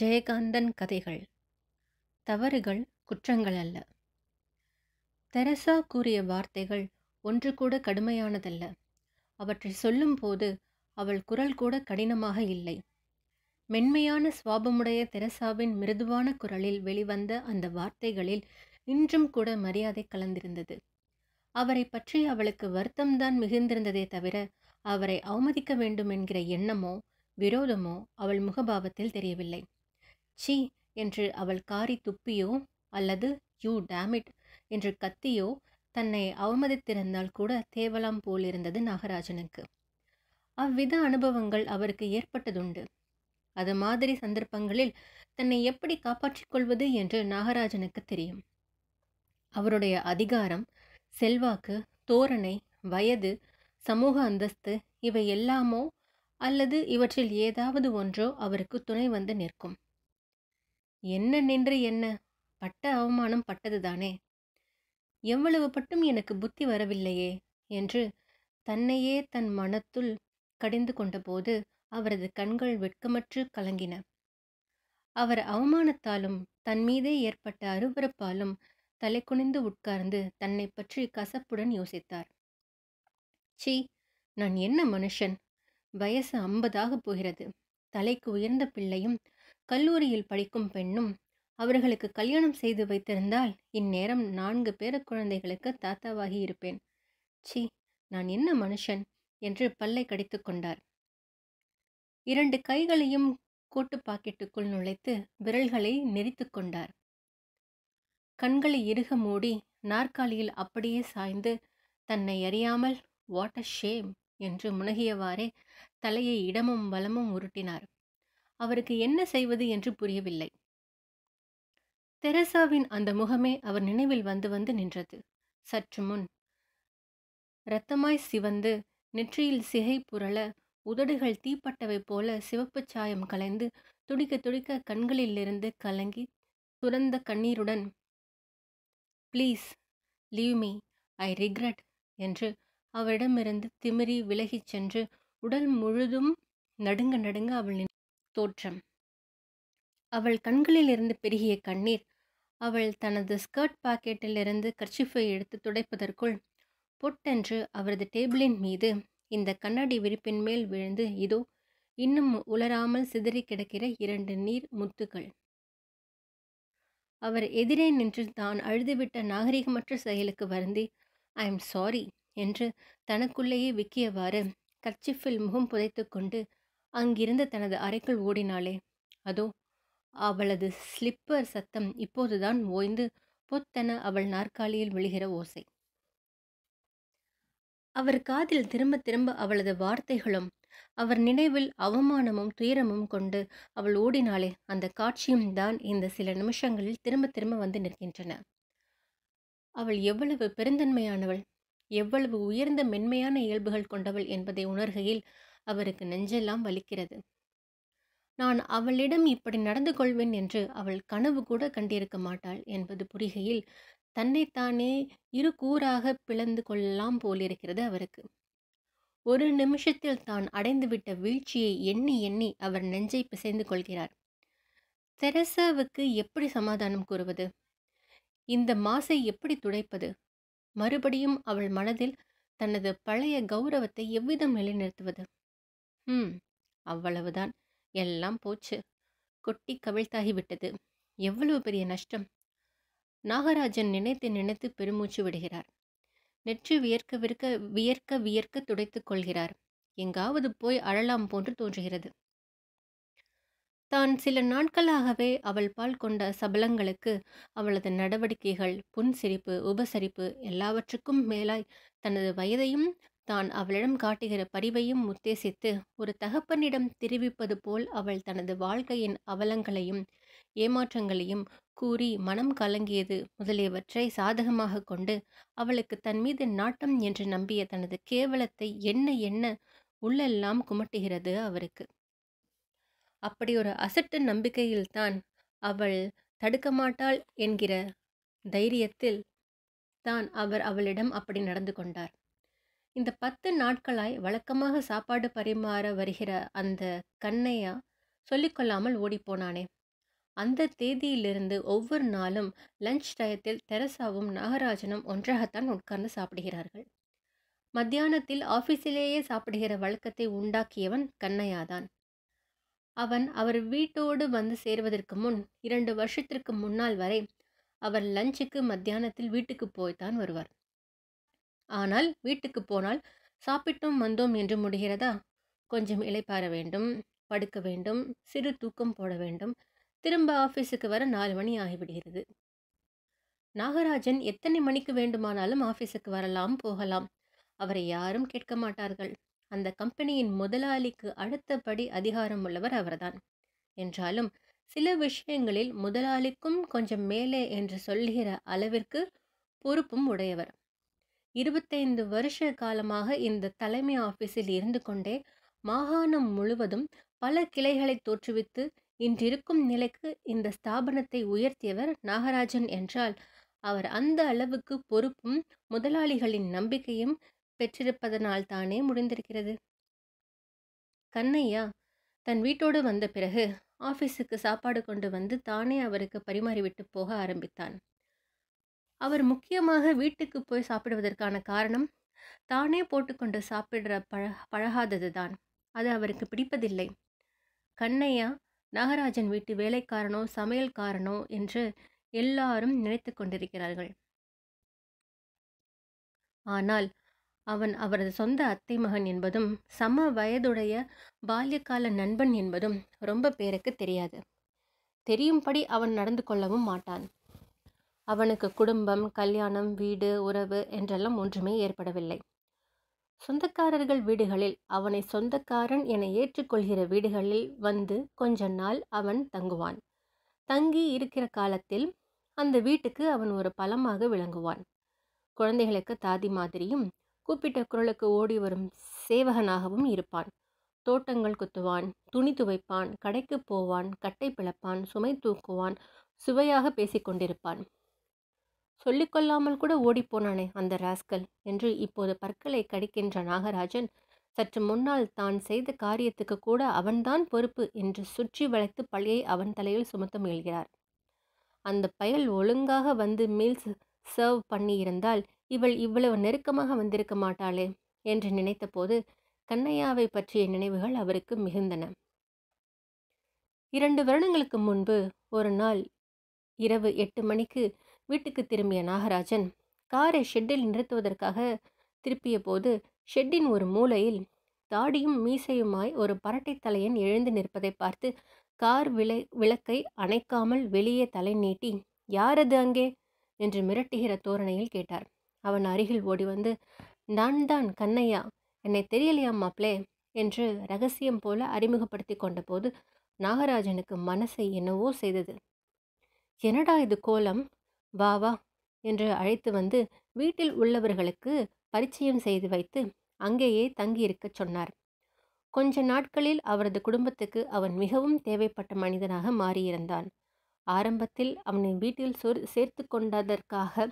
ஜெயகாந்தன் கதைகள் தவறுகள் குற்றங்கள் அல்ல தெரசா கூறிய வார்த்தைகள் ஒன்று கூட கடுமையானதல்ல அவற்றை சொல்லும்போது அவள் குரல் கூட கடினமாக இல்லை மென்மையான சுவாபமுடைய தெரசாவின் மிருதுவான குரலில் வெளிவந்த அந்த வார்த்தைகளில் இன்றும் கூட மரியாதை கலந்திருந்தது அவரை பற்றி அவளுக்கு வருத்தம்தான் மிகுந்திருந்ததே தவிர அவரை அவமதிக்க வேண்டும் என்கிற எண்ணமோ விரோதமோ அவள் முகபாவத்தில் தெரியவில்லை சி என்று அவள் காரி துப்பியோ அல்லது யூ டேமிட் என்று கத்தியோ தன்னை அவமதித்திருந்தால் கூட தேவலாம் போலிருந்தது நாகராஜனுக்கு அவ்வித அனுபவங்கள் அவருக்கு ஏற்பட்டதுண்டு அது மாதிரி சந்தர்ப்பங்களில் தன்னை எப்படி காப்பாற்றிக் கொள்வது என்று நாகராஜனுக்கு தெரியும் அவருடைய அதிகாரம் செல்வாக்கு தோரணை வயது சமூக அந்தஸ்து இவை எல்லாமோ அல்லது இவற்றில் ஏதாவது ஒன்றோ அவருக்கு துணை வந்து நிற்கும் என்ன நின்று என்ன பட்ட அவமானம் பட்டதுதானே எவ்வளவு பட்டும் எனக்கு புத்தி வரவில்லையே என்று தன்னையே தன் மனத்துள் கடிந்து கொண்டபோது அவரது கண்கள் வெட்கமற்று கலங்கின அவர் அவமானத்தாலும் தன் மீதே ஏற்பட்ட அருவறுப்பாலும் தலை குனிந்து உட்கார்ந்து தன்னை பற்றி கசப்புடன் யோசித்தார் சி நான் என்ன மனுஷன் வயசு ஐம்பதாக போகிறது தலைக்கு உயர்ந்த பிள்ளையும் கல்லூரியில் படிக்கும் பெண்ணும் அவர்களுக்கு கல்யாணம் செய்து வைத்திருந்தால் இந்நேரம் நான்கு பேர குழந்தைகளுக்கு தாத்தாவாகி இருப்பேன் சி நான் என்ன மனுஷன் என்று பல்லை கடித்து கொண்டார் இரண்டு கைகளையும் கூட்டு பாக்கெட்டுக்குள் நுழைத்து விரல்களை நெறித்து கொண்டார் கண்களை இறுக மூடி நாற்காலியில் அப்படியே சாய்ந்து தன்னை அறியாமல் வாட் அ ஷேம் என்று முனகியவாறே தலையை இடமும் வலமும் உருட்டினார் அவருக்கு என்ன செய்வது என்று புரியவில்லை தெரசாவின் அந்த முகமே அவர் நினைவில் வந்து வந்து நின்றது சற்று முன் இரத்தமாய் சிவந்து நெற்றியில் சிகை புரள உதடுகள் தீப்பட்டவை போல சிவப்பு சாயம் கலைந்து துடிக்க துடிக்க கண்களிலிருந்து கலங்கி துறந்த கண்ணீருடன் please leave me I regret என்று அவரிடமிருந்து திமிரி விலகிச் சென்று உடல் முழுதும் நடுங்க நடுங்க அவள் தோற்றம் அவள் கண்களிலிருந்து பெருகிய கண்ணீர் அவள் தனது ஸ்கர்ட் பாக்கெட்டிலிருந்து கர்ச்சிஃபை எடுத்து துடைப்பதற்குள் பொட்டென்று அவரது டேபிளின் மீது இந்த கண்ணாடி விரிப்பின் மேல் விழுந்து இதோ இன்னும் உலராமல் சிதறி கிடக்கிற இரண்டு நீர் முத்துகள் அவர் எதிரே நின்று தான் அழுதுவிட்ட நாகரிகமற்ற செயலுக்கு வருந்தி ஐ எம் சாரி என்று தனக்குள்ளேயே விக்கியவாறு கர்ச்சிஃபில் முகம் புதைத்து கொண்டு அங்கிருந்து தனது அறைக்குள் ஓடினாளே அதோ அவளது ஸ்லிப்பர் சத்தம் இப்போதுதான் ஓய்ந்து பொத்தென அவள் நாற்காலியில் விழுகிற ஓசை அவர் காதில் திரும்ப திரும்ப அவளது வார்த்தைகளும் அவர் நினைவில் அவமானமும் துயரமும் கொண்டு அவள் ஓடினாலே அந்த காட்சியும் தான் இந்த சில நிமிஷங்களில் திரும்ப திரும்ப வந்து நிற்கின்றன அவள் எவ்வளவு பெருந்தன்மையானவள் எவ்வளவு உயர்ந்த மென்மையான இயல்புகள் கொண்டவள் என்பதை உணர்கையில் அவருக்கு நெஞ்செல்லாம் வலிக்கிறது நான் அவளிடம் இப்படி நடந்து கொள்வேன் என்று அவள் கனவு கூட கண்டிருக்க மாட்டாள் என்பது புரிகையில் தன்னைத்தானே இரு கூறாக பிளந்து கொள்ளலாம் போலிருக்கிறது அவருக்கு ஒரு நிமிஷத்தில் தான் அடைந்துவிட்ட வீழ்ச்சியை எண்ணி எண்ணி அவர் நெஞ்சை பிசைந்து கொள்கிறார் தெரசாவுக்கு எப்படி சமாதானம் கூறுவது இந்த மாசை எப்படி துடைப்பது மறுபடியும் அவள் மனதில் தனது பழைய கௌரவத்தை எவ்விதம் நிலைநிறுத்துவது ம் அவ்வளவுதான் எல்லாம் போச்சு கொட்டி கவிழ்த்தாகி விட்டது எவ்வளவு பெரிய நஷ்டம் நாகராஜன் நினைத்து நினைத்து பெருமூச்சு விடுகிறார் நெற்று வியர்க்க விற்க வியர்க்க வியர்க்க துடைத்துக் கொள்கிறார் எங்காவது போய் அழலாம் போன்று தோன்றுகிறது தான் சில நாட்களாகவே அவள் பால் கொண்ட சபலங்களுக்கு அவளது நடவடிக்கைகள் புன்சிரிப்பு உபசரிப்பு எல்லாவற்றுக்கும் மேலாய் தனது வயதையும் தான் அவளிடம் காட்டுகிற பரிவையும் உத்தேசித்து ஒரு தகப்பனிடம் தெரிவிப்பது போல் அவள் தனது வாழ்க்கையின் அவலங்களையும் ஏமாற்றங்களையும் கூறி மனம் கலங்கியது முதலியவற்றை சாதகமாக கொண்டு அவளுக்கு தன் மீது நாட்டம் என்று நம்பிய தனது கேவலத்தை என்ன என்ன உள்ளெல்லாம் குமட்டுகிறது அவருக்கு அப்படி ஒரு அசட்டு நம்பிக்கையில்தான் அவள் தடுக்க மாட்டாள் என்கிற தைரியத்தில் தான் அவர் அவளிடம் அப்படி நடந்து கொண்டார் இந்த பத்து நாட்களாய் வழக்கமாக சாப்பாடு பரிமாற வருகிற அந்த கண்ணையா சொல்லிக்கொள்ளாமல் ஓடிப்போனானே அந்த தேதியிலிருந்து ஒவ்வொரு நாளும் லஞ்ச் டயத்தில் தெரசாவும் நாகராஜனும் ஒன்றாகத்தான் உட்கார்ந்து சாப்பிடுகிறார்கள் மத்தியானத்தில் ஆஃபீஸிலேயே சாப்பிடுகிற வழக்கத்தை உண்டாக்கியவன் கண்ணையாதான் அவன் அவர் வீட்டோடு வந்து சேர்வதற்கு முன் இரண்டு வருஷத்திற்கு முன்னால் வரை அவர் லஞ்சுக்கு மத்தியானத்தில் வீட்டுக்கு போய்தான் வருவார் ஆனால் வீட்டுக்கு போனால் சாப்பிட்டோம் வந்தோம் என்று முடிகிறதா கொஞ்சம் இலைப்பார வேண்டும் படுக்க வேண்டும் சிறு தூக்கம் போட வேண்டும் திரும்ப ஆஃபீஸுக்கு வர நாலு மணி ஆகிவிடுகிறது நாகராஜன் எத்தனை மணிக்கு வேண்டுமானாலும் ஆஃபீஸுக்கு வரலாம் போகலாம் அவரை யாரும் கேட்க மாட்டார்கள் அந்த கம்பெனியின் முதலாளிக்கு அடுத்தபடி அதிகாரம் உள்ளவர் அவர்தான் என்றாலும் சில விஷயங்களில் முதலாளிக்கும் கொஞ்சம் மேலே என்று சொல்கிற அளவிற்கு பொறுப்பும் உடையவர் இருபத்தைந்து வருஷ காலமாக இந்த தலைமை ஆஃபீஸில் இருந்து கொண்டே மாகாணம் முழுவதும் பல கிளைகளை தோற்றுவித்து இன்றிருக்கும் நிலைக்கு இந்த ஸ்தாபனத்தை உயர்த்தியவர் நாகராஜன் என்றால் அவர் அந்த அளவுக்கு பொறுப்பும் முதலாளிகளின் நம்பிக்கையும் பெற்றிருப்பதனால் தானே முடிந்திருக்கிறது கண்ணையா தன் வீட்டோடு வந்த பிறகு ஆஃபீஸுக்கு சாப்பாடு கொண்டு வந்து தானே அவருக்கு பரிமாறிவிட்டு போக ஆரம்பித்தான் அவர் முக்கியமாக வீட்டுக்கு போய் சாப்பிடுவதற்கான காரணம் தானே போட்டுக்கொண்டு சாப்பிடுற பழ பழகாதது தான் அது அவருக்கு பிடிப்பதில்லை கண்ணையா நாகராஜன் வீட்டு வேலைக்காரனோ சமையல்காரனோ என்று எல்லாரும் நினைத்து கொண்டிருக்கிறார்கள் ஆனால் அவன் அவரது சொந்த அத்தை மகன் என்பதும் சம வயதுடைய பால்யகால நண்பன் என்பதும் ரொம்ப பேருக்கு தெரியாது தெரியும்படி அவன் நடந்து கொள்ளவும் மாட்டான் அவனுக்கு குடும்பம் கல்யாணம் வீடு உறவு என்றெல்லாம் ஒன்றுமே ஏற்படவில்லை சொந்தக்காரர்கள் வீடுகளில் அவனை சொந்தக்காரன் என ஏற்றுக்கொள்கிற வீடுகளில் வந்து கொஞ்ச நாள் அவன் தங்குவான் தங்கி இருக்கிற காலத்தில் அந்த வீட்டுக்கு அவன் ஒரு பலமாக விளங்குவான் குழந்தைகளுக்கு தாதி மாதிரியும் கூப்பிட்ட குரலுக்கு ஓடி வரும் சேவகனாகவும் இருப்பான் தோட்டங்கள் குத்துவான் துணி துவைப்பான் கடைக்கு போவான் கட்டை பிளப்பான் சுமை தூக்குவான் சுவையாக பேசிக்கொண்டிருப்பான் சொல்லிக்கொள்ளாமல் கூட ஓடிப்போனானே அந்த ராஸ்கல் என்று இப்போது பற்களை கடிக்கின்ற நாகராஜன் சற்று முன்னால் தான் செய்த காரியத்துக்கு கூட அவன்தான் பொறுப்பு என்று சுற்றி வளைத்து பழியை அவன் தலையில் சுமத்த முயல்கிறார் அந்த பயல் ஒழுங்காக வந்து மீல்ஸ் சர்வ் பண்ணியிருந்தால் இவள் இவ்வளவு நெருக்கமாக வந்திருக்க மாட்டாளே என்று நினைத்தபோது கண்ணையாவை பற்றிய நினைவுகள் அவருக்கு மிகுந்தன இரண்டு வருடங்களுக்கு முன்பு ஒரு நாள் இரவு எட்டு மணிக்கு வீட்டுக்கு திரும்பிய நாகராஜன் காரை ஷெட்டில் நிறுத்துவதற்காக திருப்பிய போது ஷெட்டின் ஒரு மூலையில் தாடியும் மீசையுமாய் ஒரு பரட்டை தலையன் எழுந்து நிற்பதை பார்த்து கார் விலை விளக்கை அணைக்காமல் வெளியே தலை நீட்டி யாரது அங்கே என்று மிரட்டுகிற தோரணையில் கேட்டார் அவன் அருகில் ஓடி வந்து நான் தான் கண்ணையா என்னை தெரியலையா மாப்ளே என்று ரகசியம் போல அறிமுகப்படுத்தி கொண்டபோது நாகராஜனுக்கு மனசை என்னவோ செய்தது என்னடா இது கோலம் வா வா என்று அழைத்து வந்து வீட்டில் உள்ளவர்களுக்கு பரிச்சயம் செய்து வைத்து அங்கேயே தங்கியிருக்கச் சொன்னார் கொஞ்ச நாட்களில் அவரது குடும்பத்துக்கு அவன் மிகவும் தேவைப்பட்ட மனிதனாக மாறியிருந்தான் ஆரம்பத்தில் அவனை வீட்டில் சொ சேர்த்து கொண்டதற்காக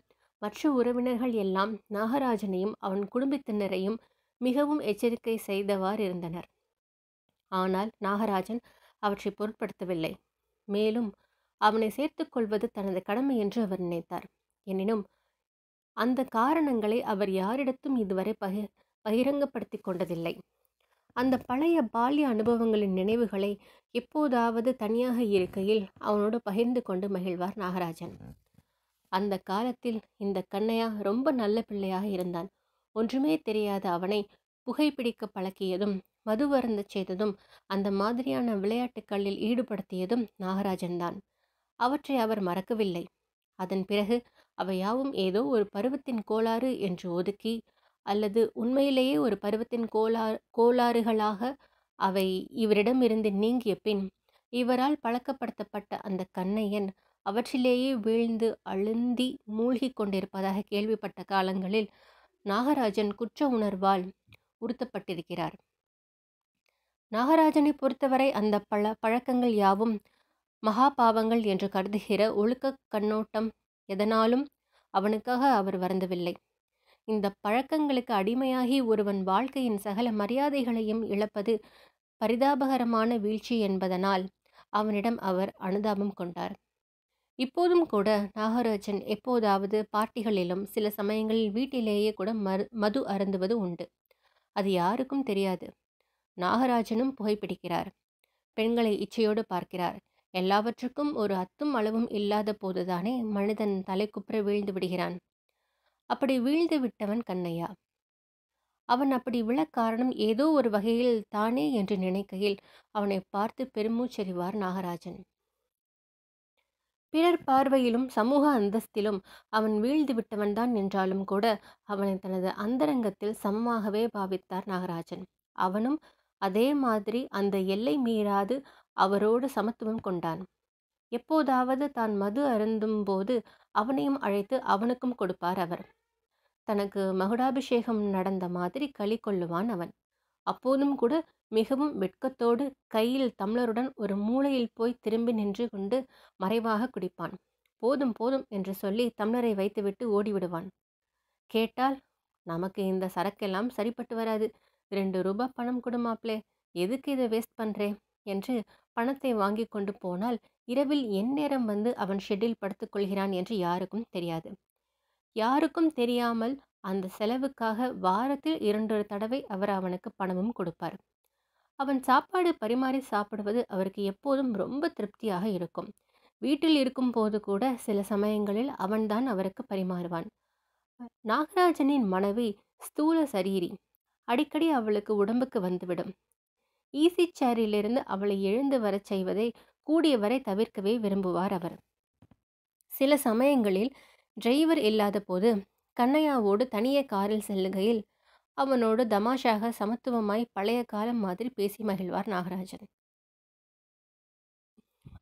மற்ற உறவினர்கள் எல்லாம் நாகராஜனையும் அவன் குடும்பத்தினரையும் மிகவும் எச்சரிக்கை செய்தவாறு இருந்தனர் ஆனால் நாகராஜன் அவற்றை பொருட்படுத்தவில்லை மேலும் அவனை சேர்த்துக்கொள்வது தனது கடமை என்று அவர் நினைத்தார் எனினும் அந்த காரணங்களை அவர் யாரிடத்தும் இதுவரை பகி பகிரங்கப்படுத்தி கொண்டதில்லை அந்த பழைய பால்ய அனுபவங்களின் நினைவுகளை எப்போதாவது தனியாக இருக்கையில் அவனோடு பகிர்ந்து கொண்டு மகிழ்வார் நாகராஜன் அந்த காலத்தில் இந்த கண்ணையா ரொம்ப நல்ல பிள்ளையாக இருந்தான் ஒன்றுமே தெரியாத அவனை புகைப்பிடிக்க பழக்கியதும் மது செய்ததும் அந்த மாதிரியான விளையாட்டுக்களில் ஈடுபடுத்தியதும் நாகராஜன்தான் அவற்றை அவர் மறக்கவில்லை அதன் பிறகு அவையாவும் ஏதோ ஒரு பருவத்தின் கோளாறு என்று ஒதுக்கி அல்லது உண்மையிலேயே ஒரு பருவத்தின் கோளா கோளாறுகளாக அவை இவரிடமிருந்து நீங்கிய பின் இவரால் பழக்கப்படுத்தப்பட்ட அந்த கண்ணையன் அவற்றிலேயே வீழ்ந்து அழுந்தி மூழ்கி கொண்டிருப்பதாக கேள்விப்பட்ட காலங்களில் நாகராஜன் குற்ற உணர்வால் உறுத்தப்பட்டிருக்கிறார் நாகராஜனை பொறுத்தவரை அந்த பல பழக்கங்கள் யாவும் மகா பாவங்கள் என்று கருதுகிற ஒழுக்க கண்ணோட்டம் எதனாலும் அவனுக்காக அவர் வருந்தவில்லை இந்த பழக்கங்களுக்கு அடிமையாகி ஒருவன் வாழ்க்கையின் சகல மரியாதைகளையும் இழப்பது பரிதாபகரமான வீழ்ச்சி என்பதனால் அவனிடம் அவர் அனுதாபம் கொண்டார் இப்போதும் கூட நாகராஜன் எப்போதாவது பார்ட்டிகளிலும் சில சமயங்களில் வீட்டிலேயே கூட மறு மது அருந்துவது உண்டு அது யாருக்கும் தெரியாது நாகராஜனும் புகைப்பிடிக்கிறார் பெண்களை இச்சையோடு பார்க்கிறார் எல்லாவற்றுக்கும் ஒரு அத்தும் அளவும் இல்லாத போதுதானே மனிதன் தலைக்குப்புற வீழ்ந்து விடுகிறான் அப்படி வீழ்ந்து விட்டவன் கண்ணையா அவன் அப்படி விழ காரணம் ஏதோ ஒரு வகையில் தானே என்று நினைக்கையில் அவனை பார்த்து பெருமூச்செறிவார் நாகராஜன் பிறர் பார்வையிலும் சமூக அந்தஸ்திலும் அவன் வீழ்ந்து விட்டவன்தான் என்றாலும் கூட அவனை தனது அந்தரங்கத்தில் சமமாகவே பாவித்தார் நாகராஜன் அவனும் அதே மாதிரி அந்த எல்லை மீறாது அவரோடு சமத்துவம் கொண்டான் எப்போதாவது தான் மது அருந்தும் போது அவனையும் அழைத்து அவனுக்கும் கொடுப்பார் அவர் தனக்கு மகுடாபிஷேகம் நடந்த மாதிரி களி கொள்ளுவான் அவன் அப்போதும் கூட மிகவும் வெட்கத்தோடு கையில் தமிழருடன் ஒரு மூளையில் போய் திரும்பி நின்று கொண்டு மறைவாக குடிப்பான் போதும் போதும் என்று சொல்லி தமிழரை வைத்துவிட்டு ஓடிவிடுவான் கேட்டால் நமக்கு இந்த சரக்கெல்லாம் சரிப்பட்டு வராது ரெண்டு ரூபா பணம் கொடுமாப்ளே எதுக்கு இதை வேஸ்ட் பண்ணுறே என்று பணத்தை வாங்கி கொண்டு போனால் இரவில் என் நேரம் வந்து அவன் ஷெட்டில் படுத்துக்கொள்கிறான் என்று யாருக்கும் தெரியாது யாருக்கும் தெரியாமல் அந்த செலவுக்காக வாரத்தில் இரண்டொரு தடவை அவர் அவனுக்கு பணமும் கொடுப்பார் அவன் சாப்பாடு பரிமாறி சாப்பிடுவது அவருக்கு எப்போதும் ரொம்ப திருப்தியாக இருக்கும் வீட்டில் இருக்கும் போது கூட சில சமயங்களில் அவன்தான் அவருக்கு பரிமாறுவான் நாகராஜனின் மனைவி ஸ்தூல சரீரி அடிக்கடி அவளுக்கு உடம்புக்கு வந்துவிடும் ஈசி சேரிலிருந்து அவளை எழுந்து வரச் செய்வதை கூடியவரை தவிர்க்கவே விரும்புவார் அவர் சில சமயங்களில் டிரைவர் இல்லாத போது கண்ணையாவோடு தனியே காரில் செல்லுகையில் அவனோடு தமாஷாக சமத்துவமாய் பழைய காலம் மாதிரி பேசி மகிழ்வார் நாகராஜன்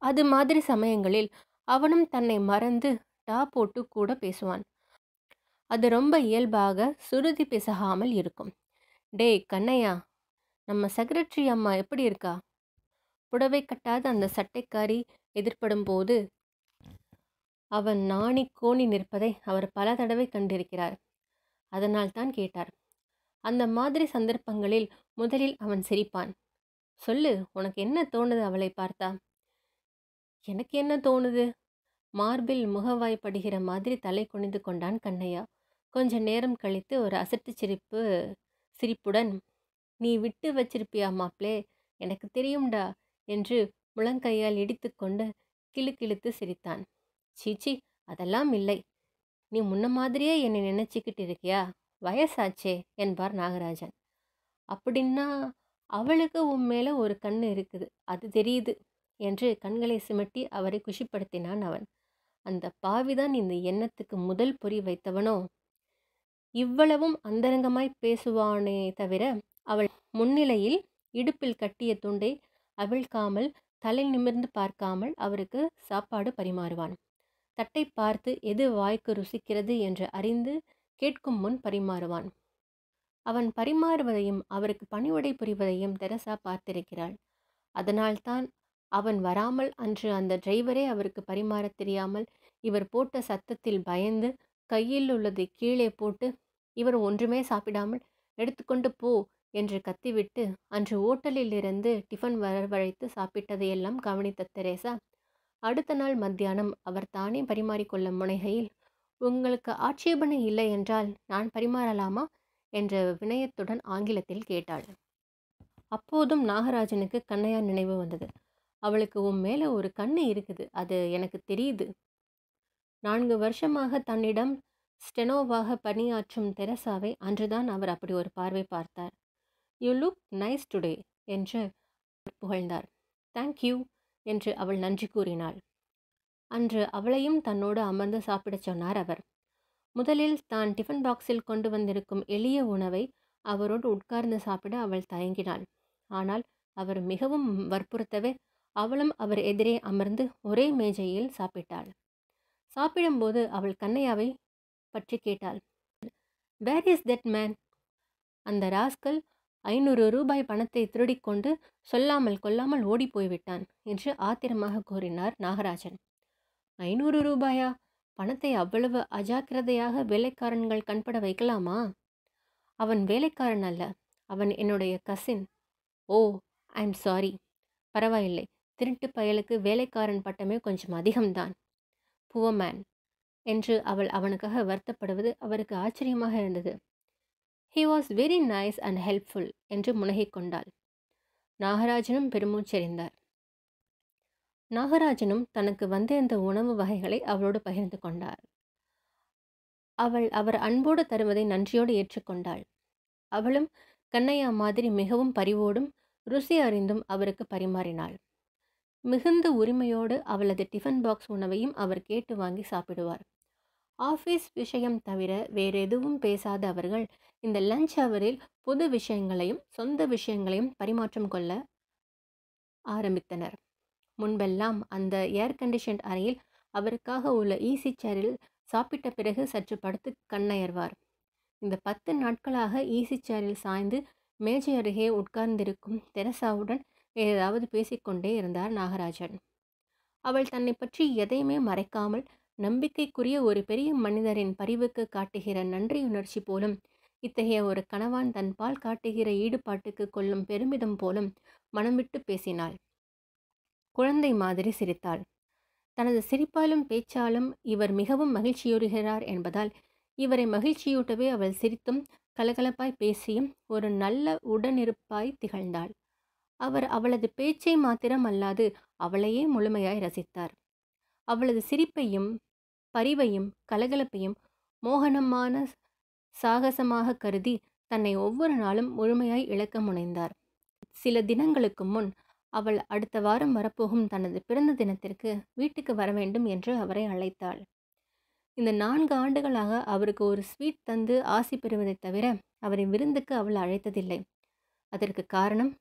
அது மாதிரி சமயங்களில் அவனும் தன்னை மறந்து டா போட்டு கூட பேசுவான் அது ரொம்ப இயல்பாக சுருதி பேசாமல் இருக்கும் டே கண்ணையா நம்ம செக்ரட்டரி அம்மா எப்படி இருக்கா புடவை கட்டாத அந்த சட்டைக்காரி எதிர்படும் போது அவன் நாணி கோணி நிற்பதை அவர் பல தடவை கண்டிருக்கிறார் அதனால் தான் கேட்டார் அந்த மாதிரி சந்தர்ப்பங்களில் முதலில் அவன் சிரிப்பான் சொல்லு உனக்கு என்ன தோணுது அவளை பார்த்தா எனக்கு என்ன தோணுது மார்பில் முகவாய்ப்படுகிற மாதிரி தலை குனிந்து கொண்டான் கண்ணையா கொஞ்ச நேரம் கழித்து ஒரு அசட்டு சிரிப்பு சிரிப்புடன் நீ விட்டு வச்சிருப்பியா மாப்ளே எனக்கு தெரியும்டா என்று முழங்கையால் இடித்துக்கொண்டு கிளுக்கிழுத்து சிரித்தான் சீச்சி அதெல்லாம் இல்லை நீ முன்ன மாதிரியே என்னை நினச்சிக்கிட்டு இருக்கியா வயசாச்சே என்பார் நாகராஜன் அப்படின்னா அவளுக்கு உன் மேலே ஒரு கண் இருக்குது அது தெரியுது என்று கண்களை சுமட்டி அவரை குஷிப்படுத்தினான் அவன் அந்த பாவிதான் இந்த எண்ணத்துக்கு முதல் பொறி வைத்தவனோ இவ்வளவும் அந்தரங்கமாய் பேசுவானே தவிர அவள் முன்னிலையில் இடுப்பில் கட்டிய துண்டை அவிழ்க்காமல் தலை நிமிர்ந்து பார்க்காமல் அவருக்கு சாப்பாடு பரிமாறுவான் தட்டை பார்த்து எது வாய்க்கு ருசிக்கிறது என்று அறிந்து கேட்கும் முன் பரிமாறுவான் அவன் பரிமாறுவதையும் அவருக்கு பணிவுடை புரிவதையும் தெரசா பார்த்திருக்கிறாள் அதனால்தான் அவன் வராமல் அன்று அந்த டிரைவரே அவருக்கு பரிமாற தெரியாமல் இவர் போட்ட சத்தத்தில் பயந்து கையில் உள்ளதை கீழே போட்டு இவர் ஒன்றுமே சாப்பிடாமல் எடுத்துக்கொண்டு போ என்று கத்திவிட்டு அன்று ஓட்டலிலிருந்து டிஃபன் வரவழைத்து சாப்பிட்டதையெல்லாம் கவனித்த தெரேசா அடுத்த நாள் மத்தியானம் அவர் தானே பரிமாறிக்கொள்ள முனைகையில் உங்களுக்கு ஆட்சேபனை இல்லை என்றால் நான் பரிமாறலாமா என்ற வினயத்துடன் ஆங்கிலத்தில் கேட்டாள் அப்போதும் நாகராஜனுக்கு கண்ணையா நினைவு வந்தது அவளுக்கு உன் மேலே ஒரு கண்ணு இருக்குது அது எனக்கு தெரியுது நான்கு வருஷமாக தன்னிடம் ஸ்டெனோவாக பணியாற்றும் தெரசாவை அன்றுதான் அவர் அப்படி ஒரு பார்வை பார்த்தார் யூ லுக் நைஸ் டுடே என்று புகழ்ந்தார் தேங்க்யூ என்று அவள் நன்றி கூறினாள் அன்று அவளையும் தன்னோடு அமர்ந்து சாப்பிடச் சொன்னார் அவர் முதலில் தான் டிஃபன் பாக்ஸில் கொண்டு வந்திருக்கும் எளிய உணவை அவரோடு உட்கார்ந்து சாப்பிட அவள் தயங்கினாள் ஆனால் அவர் மிகவும் வற்புறுத்தவே அவளும் அவர் எதிரே அமர்ந்து ஒரே மேஜையில் சாப்பிட்டாள் சாப்பிடும்போது அவள் கண்ணையாவை பற்றி கேட்டாள் வேர் இஸ் தட் மேன் அந்த ராஸ்கல் ஐநூறு ரூபாய் பணத்தை திருடிக்கொண்டு சொல்லாமல் கொல்லாமல் ஓடிப்போய்விட்டான் என்று ஆத்திரமாக கூறினார் நாகராஜன் ஐநூறு ரூபாயா பணத்தை அவ்வளவு அஜாக்கிரதையாக வேலைக்காரன்கள் கண்பட வைக்கலாமா அவன் வேலைக்காரன் அல்ல அவன் என்னுடைய cousin oh I am sorry பரவாயில்லை திருட்டு பயலுக்கு வேலைக்காரன் பட்டமே கொஞ்சம் அதிகம்தான் புவமேன் என்று அவள் அவனுக்காக வருத்தப்படுவது அவருக்கு ஆச்சரியமாக இருந்தது he was very nice and helpful என்று கொண்டாள் நாகராஜனும் பெருமூச்செறிந்தார் நாகராஜனும் தனக்கு வந்திருந்த உணவு வகைகளை அவளோடு பகிர்ந்து கொண்டார் அவள் அவர் அன்போடு தருவதை நன்றியோடு ஏற்றுக்கொண்டாள் அவளும் கண்ணையா மாதிரி மிகவும் பரிவோடும் ருசி அறிந்தும் அவருக்கு பரிமாறினாள் மிகுந்த உரிமையோடு அவளது டிஃபன் பாக்ஸ் உணவையும் அவர் கேட்டு வாங்கி சாப்பிடுவார் ஆஃபீஸ் விஷயம் தவிர வேறு எதுவும் பேசாத அவர்கள் இந்த லஞ்ச் அவரில் பொது விஷயங்களையும் சொந்த விஷயங்களையும் பரிமாற்றம் கொள்ள ஆரம்பித்தனர் முன்பெல்லாம் அந்த ஏர் கண்டிஷன் அறையில் அவருக்காக உள்ள ஈசி சேரில் சாப்பிட்ட பிறகு சற்று படுத்து கண்ணயர்வார் இந்த பத்து நாட்களாக ஈசி சேரில் சாய்ந்து மேஜை அருகே உட்கார்ந்திருக்கும் தெரசாவுடன் ஏதாவது பேசிக்கொண்டே இருந்தார் நாகராஜன் அவள் தன்னை பற்றி எதையுமே மறைக்காமல் நம்பிக்கைக்குரிய ஒரு பெரிய மனிதரின் பரிவுக்கு காட்டுகிற நன்றியுணர்ச்சி போலும் இத்தகைய ஒரு கணவான் தன் பால் காட்டுகிற ஈடுபாட்டுக்கு கொள்ளும் பெருமிதம் போலும் மனம் விட்டு பேசினாள் குழந்தை மாதிரி சிரித்தாள் தனது சிரிப்பாலும் பேச்சாலும் இவர் மிகவும் மகிழ்ச்சியுறுகிறார் என்பதால் இவரை மகிழ்ச்சியூட்டவே அவள் சிரித்தும் கலகலப்பாய் பேசியும் ஒரு நல்ல உடனிருப்பாய் திகழ்ந்தாள் அவர் அவளது பேச்சை மாத்திரம் அல்லாது அவளையே முழுமையாய் ரசித்தார் அவளது சிரிப்பையும் பரிவையும் கலகலப்பையும் மோகனமான சாகசமாக கருதி தன்னை ஒவ்வொரு நாளும் முழுமையாய் இழக்க முனைந்தார் சில தினங்களுக்கு முன் அவள் அடுத்த வாரம் வரப்போகும் தனது பிறந்த தினத்திற்கு வீட்டுக்கு வர வேண்டும் என்று அவரை அழைத்தாள் இந்த நான்கு ஆண்டுகளாக அவருக்கு ஒரு ஸ்வீட் தந்து ஆசி பெறுவதைத் தவிர அவரை விருந்துக்கு அவள் அழைத்ததில்லை அதற்கு காரணம்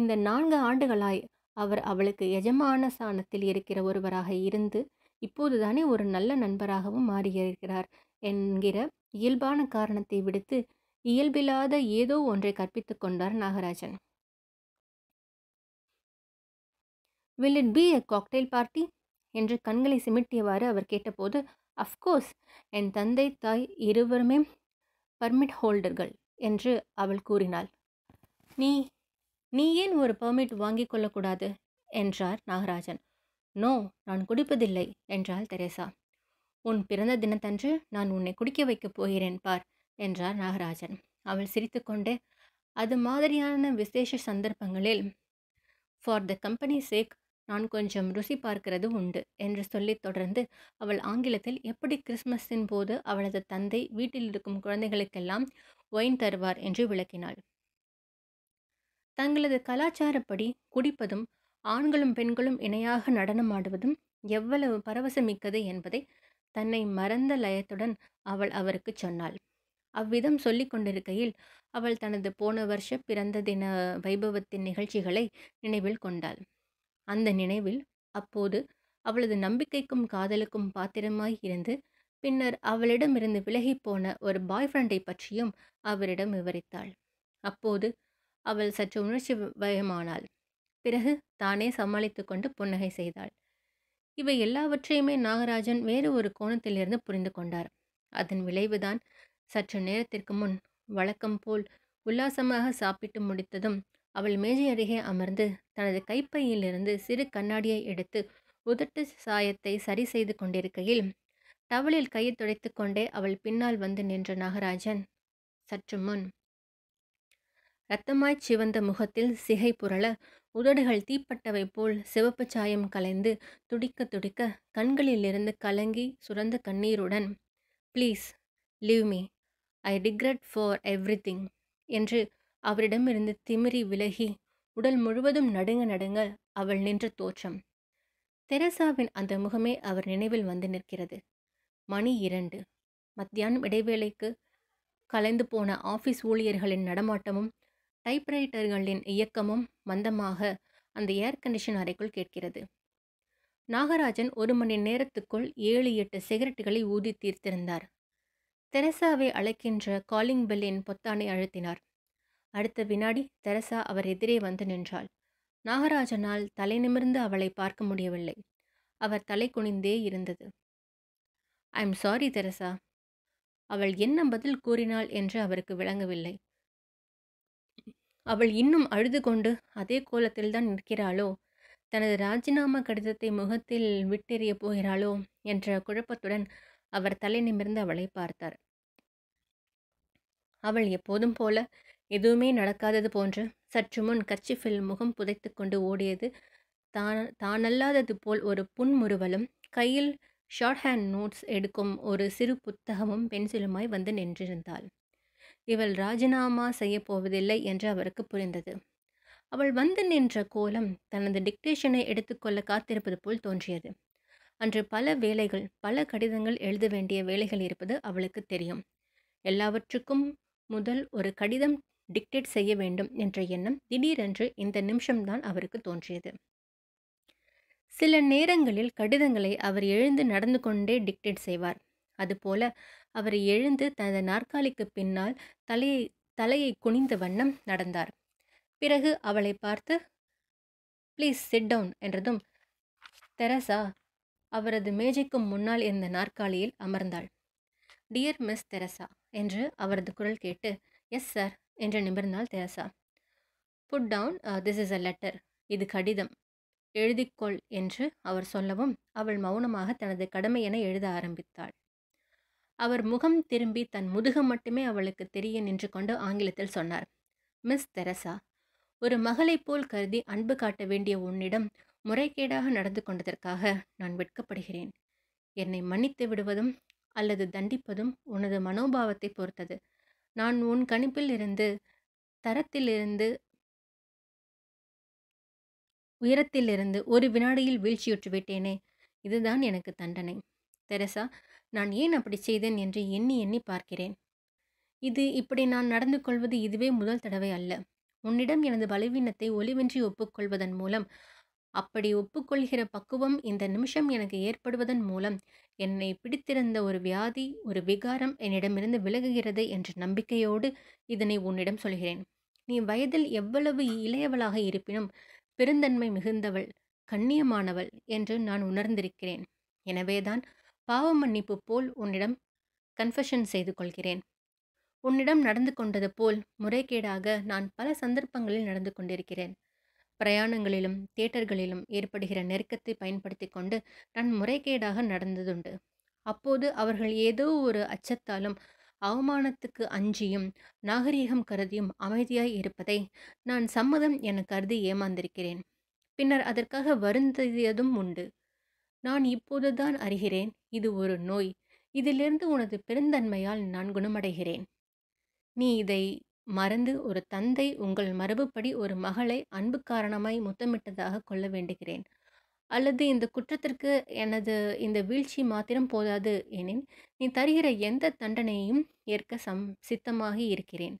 இந்த நான்கு ஆண்டுகளாய் அவர் அவளுக்கு எஜமான சாணத்தில் இருக்கிற ஒருவராக இருந்து இப்போதுதானே ஒரு நல்ல நண்பராகவும் மாறியிருக்கிறார் என்கிற இயல்பான காரணத்தை விடுத்து இயல்பில்லாத ஏதோ ஒன்றை கற்பித்து கொண்டார் Nagarajan will it be a cocktail party என்று கண்களை சிமிட்டியவாறு அவர் கேட்டபோது அஃப்கோர்ஸ் என் தந்தை தாய் இருவருமே பர்மிட் ஹோல்டர்கள் என்று அவள் கூறினாள் நீ நீ ஏன் ஒரு பெர்மிட் வாங்கிக் கொள்ளக்கூடாது என்றார் நாகராஜன் நோ நான் குடிப்பதில்லை என்றாள் தெரேசா உன் பிறந்த தினத்தன்று நான் உன்னை குடிக்க வைக்கப் போகிறேன் பார் என்றார் நாகராஜன் அவள் சிரித்துக்கொண்டே அது மாதிரியான விசேஷ சந்தர்ப்பங்களில் ஃபார் த கம்பெனி சேக் நான் கொஞ்சம் ருசி பார்க்கிறது உண்டு என்று சொல்லி தொடர்ந்து அவள் ஆங்கிலத்தில் எப்படி கிறிஸ்மஸின் போது அவளது தந்தை வீட்டில் இருக்கும் குழந்தைகளுக்கெல்லாம் ஒயின் தருவார் என்று விளக்கினாள் தங்களது கலாச்சாரப்படி குடிப்பதும் ஆண்களும் பெண்களும் இணையாக நடனமாடுவதும் எவ்வளவு பரவசமிக்கது என்பதை தன்னை மறந்த லயத்துடன் அவள் அவருக்கு சொன்னாள் அவ்விதம் சொல்லி கொண்டிருக்கையில் அவள் தனது போன வருஷ பிறந்த தின வைபவத்தின் நிகழ்ச்சிகளை நினைவில் கொண்டாள் அந்த நினைவில் அப்போது அவளது நம்பிக்கைக்கும் காதலுக்கும் பாத்திரமாய் இருந்து பின்னர் அவளிடமிருந்து விலகிப்போன போன ஒரு பாய் ஃப்ரெண்டை பற்றியும் அவரிடம் விவரித்தாள் அப்போது அவள் சற்று உணர்ச்சி வயமானாள் பிறகு தானே சமாளித்து கொண்டு புன்னகை செய்தாள் இவை எல்லாவற்றையுமே நாகராஜன் வேறு ஒரு கோணத்திலிருந்து புரிந்து கொண்டார் அதன் விளைவுதான் சற்று நேரத்திற்கு முன் வழக்கம் போல் உல்லாசமாக சாப்பிட்டு முடித்ததும் அவள் மேஜை அருகே அமர்ந்து தனது கைப்பையிலிருந்து சிறு கண்ணாடியை எடுத்து உதட்டு சாயத்தை சரி செய்து கொண்டிருக்கையில் டவலில் கையை துடைத்து கொண்டே அவள் பின்னால் வந்து நின்ற நாகராஜன் சற்று முன் இரத்தமாய்ச் சிவந்த முகத்தில் சிகை புரள உதடுகள் தீப்பட்டவை போல் சிவப்பு சாயம் கலைந்து துடிக்க துடிக்க கண்களிலிருந்து கலங்கி சுரந்த கண்ணீருடன் please leave me I regret for everything என்று அவரிடமிருந்து திமிரி விலகி உடல் முழுவதும் நடுங்க நடுங்க அவள் நின்ற தோற்றம் தெரசாவின் அந்த முகமே அவர் நினைவில் வந்து நிற்கிறது மணி இரண்டு மத்தியானம் இடைவேளைக்கு கலைந்து போன ஆஃபீஸ் ஊழியர்களின் நடமாட்டமும் டைப்ரைட்டர்களின் இயக்கமும் மந்தமாக அந்த ஏர் கண்டிஷன் அறைக்குள் கேட்கிறது நாகராஜன் ஒரு மணி நேரத்துக்குள் ஏழு எட்டு சிகரெட்டுகளை ஊதி தீர்த்திருந்தார் தெரசாவை அழைக்கின்ற காலிங் பெல்லின் பொத்தானை அழுத்தினார் அடுத்த வினாடி தெரசா அவர் எதிரே வந்து நின்றாள் நாகராஜனால் தலை நிமிர்ந்து அவளை பார்க்க முடியவில்லை அவர் தலை குனிந்தே இருந்தது ஐ எம் சாரி தெரசா அவள் என்ன பதில் கூறினாள் என்று அவருக்கு விளங்கவில்லை அவள் இன்னும் அழுது கொண்டு அதே கோலத்தில் தான் நிற்கிறாளோ தனது ராஜினாமா கடிதத்தை முகத்தில் விட்டெறிய போகிறாளோ என்ற குழப்பத்துடன் அவர் தலை நிமிர்ந்து அவளை பார்த்தார் அவள் எப்போதும் போல எதுவுமே நடக்காதது போன்று சற்று முன் கச்சிஃபில் முகம் புதைத்து கொண்டு ஓடியது தான் தானல்லாதது போல் ஒரு புன்முறுவலும் கையில் ஷார்ட் ஹேண்ட் நோட்ஸ் எடுக்கும் ஒரு சிறு புத்தகமும் பென்சிலுமாய் வந்து நின்றிருந்தாள் இவள் ராஜினாமா செய்யப்போவதில்லை என்று அவருக்கு புரிந்தது அவள் வந்து நின்ற கோலம் தனது டிக்டேஷனை எடுத்துக்கொள்ள காத்திருப்பது போல் தோன்றியது அன்று பல வேலைகள் பல கடிதங்கள் எழுத வேண்டிய வேலைகள் இருப்பது அவளுக்கு தெரியும் எல்லாவற்றுக்கும் முதல் ஒரு கடிதம் டிக்டேட் செய்ய வேண்டும் என்ற எண்ணம் திடீரென்று இந்த நிமிஷம்தான் அவருக்கு தோன்றியது சில நேரங்களில் கடிதங்களை அவர் எழுந்து நடந்து கொண்டே டிக்டேட் செய்வார் அதுபோல அவர் எழுந்து தனது நாற்காலிக்கு பின்னால் தலையை தலையை குனிந்த வண்ணம் நடந்தார் பிறகு அவளை பார்த்து ப்ளீஸ் சிட் டவுன் என்றதும் தெரசா அவரது மேஜைக்கும் முன்னால் இருந்த நாற்காலியில் அமர்ந்தாள் டியர் மிஸ் தெரசா என்று அவரது குரல் கேட்டு எஸ் சார் என்று நிமிர்ந்தாள் Teresa put down this is a letter இது கடிதம் எழுதிக்கொள் என்று அவர் சொல்லவும் அவள் மௌனமாக தனது கடமை என எழுத ஆரம்பித்தாள் அவர் முகம் திரும்பி தன் முதுகு மட்டுமே அவளுக்கு தெரிய நின்று கொண்டு ஆங்கிலத்தில் சொன்னார் மிஸ் தெரசா ஒரு மகளைப் போல் கருதி அன்பு காட்ட வேண்டிய உன்னிடம் முறைகேடாக நடந்து கொண்டதற்காக நான் வெட்கப்படுகிறேன் என்னை மன்னித்து விடுவதும் அல்லது தண்டிப்பதும் உனது மனோபாவத்தை பொறுத்தது நான் உன் கணிப்பில் இருந்து தரத்திலிருந்து உயரத்திலிருந்து ஒரு வினாடியில் வீழ்ச்சியுற்று விட்டேனே இதுதான் எனக்கு தண்டனை தெரசா நான் ஏன் அப்படி செய்தேன் என்று எண்ணி எண்ணி பார்க்கிறேன் இது இப்படி நான் நடந்து கொள்வது இதுவே முதல் தடவை அல்ல உன்னிடம் எனது பலவீனத்தை ஒளிவின்றி ஒப்புக்கொள்வதன் மூலம் அப்படி ஒப்புக்கொள்கிற பக்குவம் இந்த நிமிஷம் எனக்கு ஏற்படுவதன் மூலம் என்னை பிடித்திருந்த ஒரு வியாதி ஒரு விகாரம் என்னிடமிருந்து விலகுகிறது என்ற நம்பிக்கையோடு இதனை உன்னிடம் சொல்கிறேன் நீ வயதில் எவ்வளவு இளையவளாக இருப்பினும் பெருந்தன்மை மிகுந்தவள் கண்ணியமானவள் என்று நான் உணர்ந்திருக்கிறேன் எனவேதான் பாவ மன்னிப்பு போல் உன்னிடம் கன்ஃபஷன் செய்து கொள்கிறேன் உன்னிடம் நடந்து கொண்டது போல் முறைகேடாக நான் பல சந்தர்ப்பங்களில் நடந்து கொண்டிருக்கிறேன் பிரயாணங்களிலும் தியேட்டர்களிலும் ஏற்படுகிற நெருக்கத்தை பயன்படுத்தி கொண்டு நான் முறைகேடாக நடந்ததுண்டு அப்போது அவர்கள் ஏதோ ஒரு அச்சத்தாலும் அவமானத்துக்கு அஞ்சியும் நாகரீகம் கருதியும் அமைதியாய் இருப்பதை நான் சம்மதம் என கருதி ஏமாந்திருக்கிறேன் பின்னர் அதற்காக வருந்தியதும் உண்டு நான் இப்போதுதான் அறிகிறேன் இது ஒரு நோய் இதிலிருந்து உனது பெருந்தன்மையால் நான் குணமடைகிறேன் நீ இதை மறந்து ஒரு தந்தை உங்கள் மரபுப்படி ஒரு மகளை அன்பு காரணமாய் முத்தமிட்டதாக கொள்ள வேண்டுகிறேன் அல்லது இந்த குற்றத்திற்கு எனது இந்த வீழ்ச்சி மாத்திரம் போதாது எனின் நீ தருகிற எந்த தண்டனையையும் ஏற்க சம் சித்தமாகி இருக்கிறேன்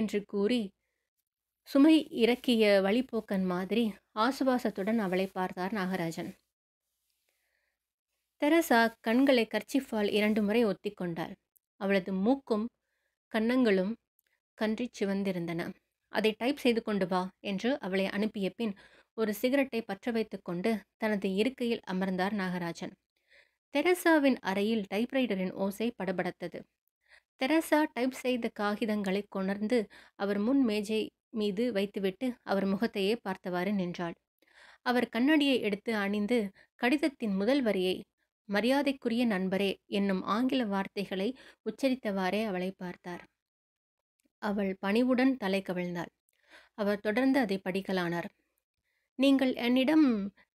என்று கூறி சுமை இறக்கிய வழிபோக்கன் மாதிரி ஆசுவாசத்துடன் அவளை பார்த்தார் நாகராஜன் தெரசா கண்களை கர்ச்சிஃபால் இரண்டு முறை ஒத்திக்கொண்டார் அவளது மூக்கும் கன்னங்களும் கன்றி சிவந்திருந்தன அதை டைப் செய்து கொண்டு வா என்று அவளை அனுப்பிய பின் ஒரு சிகரெட்டை பற்ற வைத்து கொண்டு தனது இருக்கையில் அமர்ந்தார் நாகராஜன் தெரசாவின் அறையில் டைப்ரைடரின் ஓசை படபடத்தது தெரசா டைப் செய்த காகிதங்களை கொணர்ந்து அவர் முன் மேஜை மீது வைத்துவிட்டு அவர் முகத்தையே பார்த்தவாறு நின்றாள் அவர் கண்ணாடியை எடுத்து அணிந்து கடிதத்தின் முதல் வரியை மரியாதைக்குரிய நண்பரே என்னும் ஆங்கில வார்த்தைகளை உச்சரித்தவாறே அவளை பார்த்தார் அவள் பணிவுடன் தலை கவிழ்ந்தாள் அவர் தொடர்ந்து அதை படிக்கலானார் நீங்கள் என்னிடம்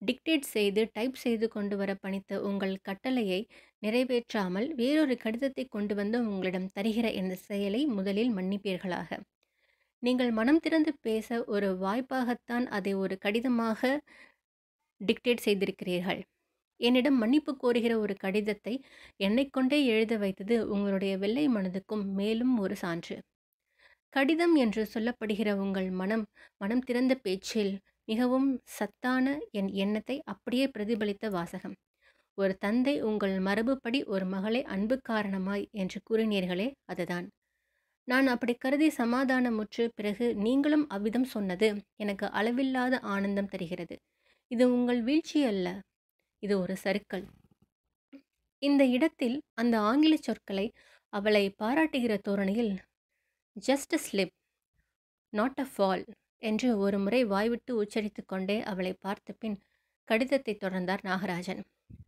டிக்டேட் செய்து டைப் செய்து கொண்டு வர பணித்த உங்கள் கட்டளையை நிறைவேற்றாமல் வேறொரு கடிதத்தை கொண்டு வந்து உங்களிடம் தருகிற இந்த செயலை முதலில் மன்னிப்பீர்களாக நீங்கள் மனம் திறந்து பேச ஒரு வாய்ப்பாகத்தான் அதை ஒரு கடிதமாக டிக்டேட் செய்திருக்கிறீர்கள் என்னிடம் மன்னிப்பு கோருகிற ஒரு கடிதத்தை என்னை கொண்டே எழுத வைத்தது உங்களுடைய வெள்ளை மனதுக்கும் மேலும் ஒரு சான்று கடிதம் என்று சொல்லப்படுகிற உங்கள் மனம் மனம் திறந்த பேச்சில் மிகவும் சத்தான என் எண்ணத்தை அப்படியே பிரதிபலித்த வாசகம் ஒரு தந்தை உங்கள் மரபுப்படி ஒரு மகளை அன்பு காரணமாய் என்று கூறினீர்களே அதுதான் நான் அப்படி கருதி சமாதானமுற்று பிறகு நீங்களும் அவ்விதம் சொன்னது எனக்கு அளவில்லாத ஆனந்தம் தருகிறது இது உங்கள் வீழ்ச்சி அல்ல இது ஒரு சறுக்கல் இந்த இடத்தில் அந்த ஆங்கில சொற்களை அவளை பாராட்டுகிற தோரணையில் just slip not a fall என்று ஒரு முறை வாய்விட்டு உச்சரித்து கொண்டே அவளை பார்த்த பின் கடிதத்தை தொடர்ந்தார் நாகராஜன்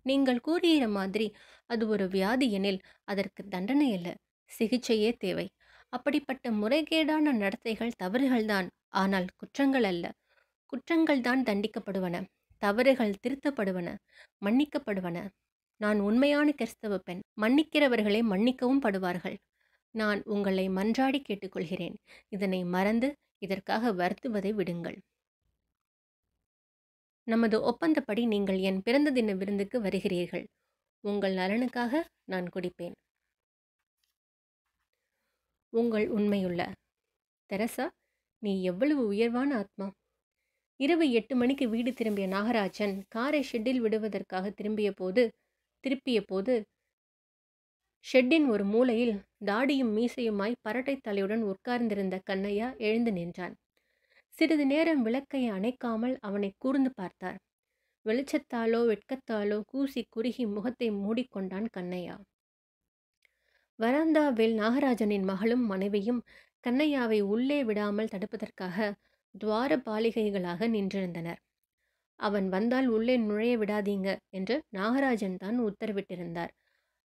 நீங்கள் கூறுகிற மாதிரி அது ஒரு வியாதி எனில் அதற்கு தண்டனை இல்லை சிகிச்சையே தேவை அப்படிப்பட்ட முறைகேடான நடத்தைகள் தவறுகள்தான் ஆனால் குற்றங்கள் அல்ல குற்றங்கள்தான் தண்டிக்கப்படுவன தவறுகள் திருத்தப்படுவன மன்னிக்கப்படுவன நான் உண்மையான கிறிஸ்தவ பெண் மன்னிக்கிறவர்களை மன்னிக்கவும் படுவார்கள் நான் உங்களை மன்றாடி கேட்டுக்கொள்கிறேன் இதனை மறந்து இதற்காக வருத்துவதை விடுங்கள் நமது ஒப்பந்தப்படி நீங்கள் என் பிறந்த தின விருந்துக்கு வருகிறீர்கள் உங்கள் நலனுக்காக நான் குடிப்பேன் உங்கள் உண்மையுள்ள தெரசா நீ எவ்வளவு உயர்வான ஆத்மா இரவு எட்டு மணிக்கு வீடு திரும்பிய நாகராஜன் காரை ஷெட்டில் விடுவதற்காக திரும்பிய போது திருப்பிய போது ஷெட்டின் ஒரு மூலையில் தாடியும் மீசையுமாய் பரட்டை தலையுடன் உட்கார்ந்திருந்த கண்ணையா எழுந்து நின்றான் சிறிது நேரம் விளக்கை அணைக்காமல் அவனை கூர்ந்து பார்த்தார் வெளிச்சத்தாலோ வெட்கத்தாலோ கூசி குறுகி முகத்தை மூடிக்கொண்டான் கண்ணையா வராந்தாவில் நாகராஜனின் மகளும் மனைவியும் கண்ணையாவை உள்ளே விடாமல் தடுப்பதற்காக துவார பாலிகைகளாக நின்றிருந்தனர் அவன் வந்தால் உள்ளே நுழைய விடாதீங்க என்று நாகராஜன் தான் உத்தரவிட்டிருந்தார்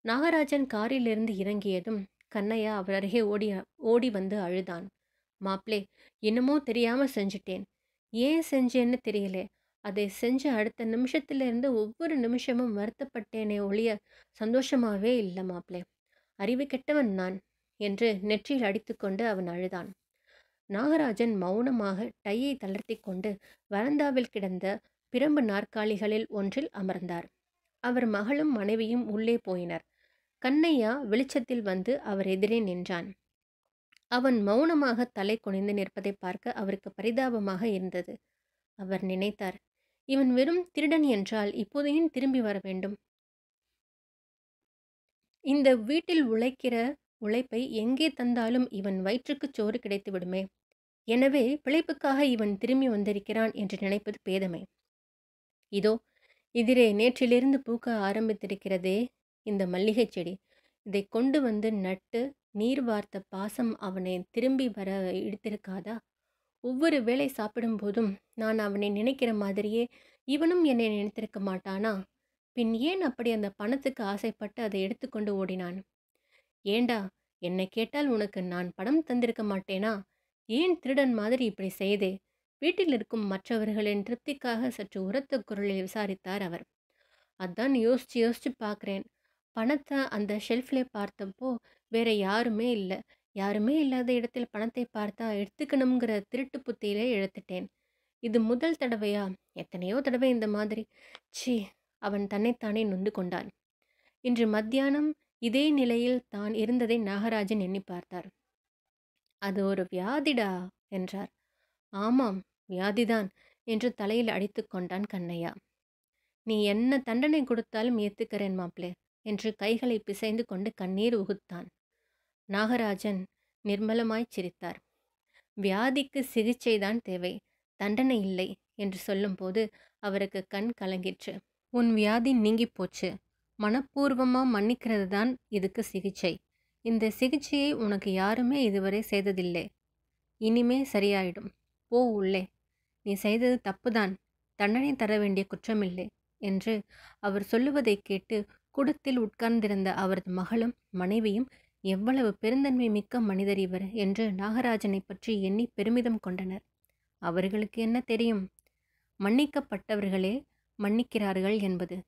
நாகராஜன் காரிலிருந்து இறங்கியதும் கண்ணையா அவர் அருகே ஓடி ஓடி வந்து அழுதான் மாப்ளே என்னமோ தெரியாமல் செஞ்சிட்டேன் ஏன் செஞ்சேன்னு தெரியலே அதை செஞ்ச அடுத்த நிமிஷத்திலிருந்து ஒவ்வொரு நிமிஷமும் வருத்தப்பட்டேனே ஒழிய சந்தோஷமாகவே இல்லை மாப்ளே அறிவு கெட்டவன் நான் என்று நெற்றியில் அடித்துக்கொண்டு அவன் அழுதான் நாகராஜன் மௌனமாக டையை தளர்த்தி கொண்டு வரந்தாவில் கிடந்த பிரம்பு நாற்காலிகளில் ஒன்றில் அமர்ந்தார் அவர் மகளும் மனைவியும் உள்ளே போயினர் கண்ணையா வெளிச்சத்தில் வந்து அவர் எதிரே நின்றான் அவன் மௌனமாக தலை குனிந்து நிற்பதை பார்க்க அவருக்கு பரிதாபமாக இருந்தது அவர் நினைத்தார் இவன் வெறும் திருடன் என்றால் இப்போதையும் திரும்பி வர வேண்டும் இந்த வீட்டில் உழைக்கிற உழைப்பை எங்கே தந்தாலும் இவன் வயிற்றுக்குச் சோறு கிடைத்து விடுமே எனவே பிழைப்புக்காக இவன் திரும்பி வந்திருக்கிறான் என்று நினைப்பது பேதமை இதோ இதிலே நேற்றிலிருந்து பூக்க ஆரம்பித்திருக்கிறதே இந்த மல்லிகை செடி இதை கொண்டு வந்து நட்டு நீர் வார்த்த பாசம் அவனை திரும்பி வர இடித்திருக்காதா ஒவ்வொரு வேளை சாப்பிடும்போதும் நான் அவனை நினைக்கிற மாதிரியே இவனும் என்னை நினைத்திருக்க மாட்டானா பின் ஏன் அப்படி அந்த பணத்துக்கு ஆசைப்பட்டு அதை எடுத்துக்கொண்டு ஓடினான் ஏண்டா என்னை கேட்டால் உனக்கு நான் பணம் தந்திருக்க மாட்டேனா ஏன் திருடன் மாதிரி இப்படி செய்தே வீட்டில் இருக்கும் மற்றவர்களின் திருப்திக்காக சற்று உரத்த குரலில் விசாரித்தார் அவர் அதான் யோசிச்சு யோசிச்சு பார்க்குறேன் பணத்தை அந்த ஷெல்ஃபில் பார்த்தப்போ வேற யாருமே இல்லை யாருமே இல்லாத இடத்தில் பணத்தை பார்த்தா எடுத்துக்கணுங்கிற திருட்டு புத்தியிலே எழுத்துட்டேன் இது முதல் தடவையா எத்தனையோ தடவை இந்த மாதிரி சி அவன் தன்னைத்தானே நொந்து கொண்டான் இன்று மத்தியானம் இதே நிலையில் தான் இருந்ததை நாகராஜன் எண்ணி பார்த்தார் அது ஒரு வியாதிடா என்றார் ஆமாம் வியாதிதான் என்று தலையில் அடித்து கொண்டான் கண்ணையா நீ என்ன தண்டனை கொடுத்தாலும் ஏத்துக்கிறேன் மாப்ளே என்று கைகளை பிசைந்து கொண்டு கண்ணீர் உகுத்தான் நாகராஜன் நிர்மலமாய் சிரித்தார் வியாதிக்கு சிகிச்சைதான் தேவை தண்டனை இல்லை என்று சொல்லும்போது அவருக்கு கண் கலங்கிற்று உன் வியாதி நீங்கி போச்சு மனப்பூர்வமாக மன்னிக்கிறது தான் இதுக்கு சிகிச்சை இந்த சிகிச்சையை உனக்கு யாருமே இதுவரை செய்ததில்லை இனிமே சரியாயிடும் போ உள்ளே நீ செய்தது தப்புதான் தண்டனை தர வேண்டிய குற்றமில்லை என்று அவர் சொல்லுவதை கேட்டு குடத்தில் உட்கார்ந்திருந்த அவரது மகளும் மனைவியும் எவ்வளவு பெருந்தன்மை மிக்க மனிதர் இவர் என்று நாகராஜனை பற்றி எண்ணி பெருமிதம் கொண்டனர் அவர்களுக்கு என்ன தெரியும் மன்னிக்கப்பட்டவர்களே மன்னிக்கிறார்கள் என்பது